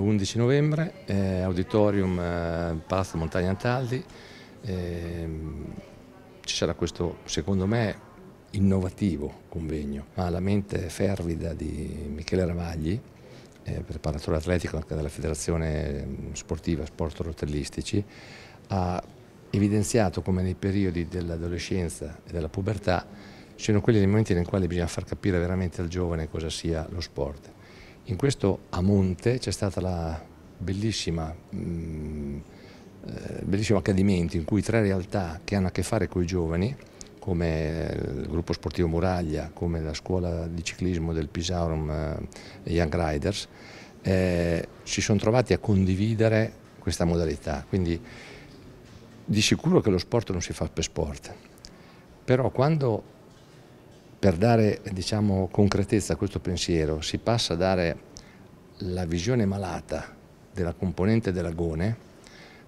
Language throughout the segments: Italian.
11 novembre, eh, auditorium eh, Palazzo Montagna Antaldi, eh, ci sarà questo, secondo me, innovativo convegno, ma ah, la mente fervida di Michele Ravagli, eh, preparatore atletico anche della Federazione ehm, Sportiva Sport Rotellistici, ha evidenziato come nei periodi dell'adolescenza e della pubertà siano quelli dei momenti nei quali bisogna far capire veramente al giovane cosa sia lo sport. In questo a monte c'è stato il mm, eh, bellissimo accadimento in cui tre realtà che hanno a che fare con i giovani, come eh, il gruppo sportivo Muraglia, come la scuola di ciclismo del Pisaurum eh, Young Riders, eh, si sono trovati a condividere questa modalità. Quindi di sicuro che lo sport non si fa per sport, però quando per dare diciamo, concretezza a questo pensiero si passa a dare la visione malata della componente dell'agone,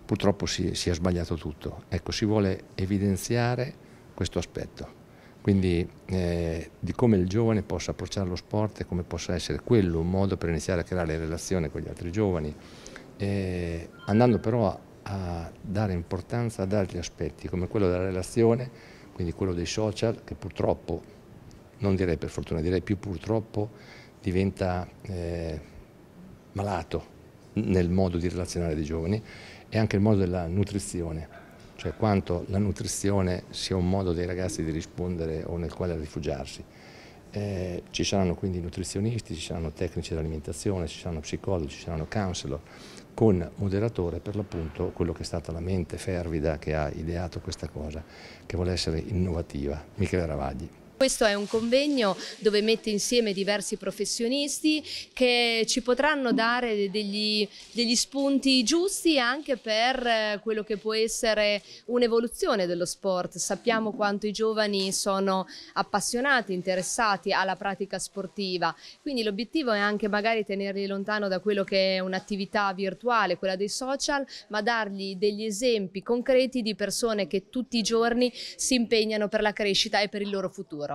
purtroppo si, si, è sbagliato tutto. Ecco, si vuole evidenziare questo aspetto, quindi eh, di come il giovane possa approcciare lo sport e come possa essere quello un modo per iniziare a creare relazione con gli altri giovani, eh, andando però a, a dare importanza ad altri aspetti, come quello della relazione, quindi quello dei social, che purtroppo non direi per fortuna, direi più purtroppo, diventa eh, malato nel modo di relazionare dei giovani e anche il modo della nutrizione, cioè quanto la nutrizione sia un modo dei ragazzi di rispondere o nel quale rifugiarsi. Eh, ci saranno quindi nutrizionisti, ci saranno tecnici dell'alimentazione, ci saranno psicologi, ci saranno counselor, con moderatore per l'appunto quello che è stata la mente fervida che ha ideato questa cosa, che vuole essere innovativa, Michele Ravagli. Questo è un convegno dove mette insieme diversi professionisti che ci potranno dare degli, degli spunti giusti anche per eh, quello che può essere un'evoluzione dello sport. Sappiamo quanto i giovani sono appassionati, interessati alla pratica sportiva, quindi l'obiettivo è anche magari tenerli lontano da quello che è un'attività virtuale, quella dei social, ma dargli degli esempi concreti di persone che tutti i giorni si impegnano per la crescita e per il loro futuro.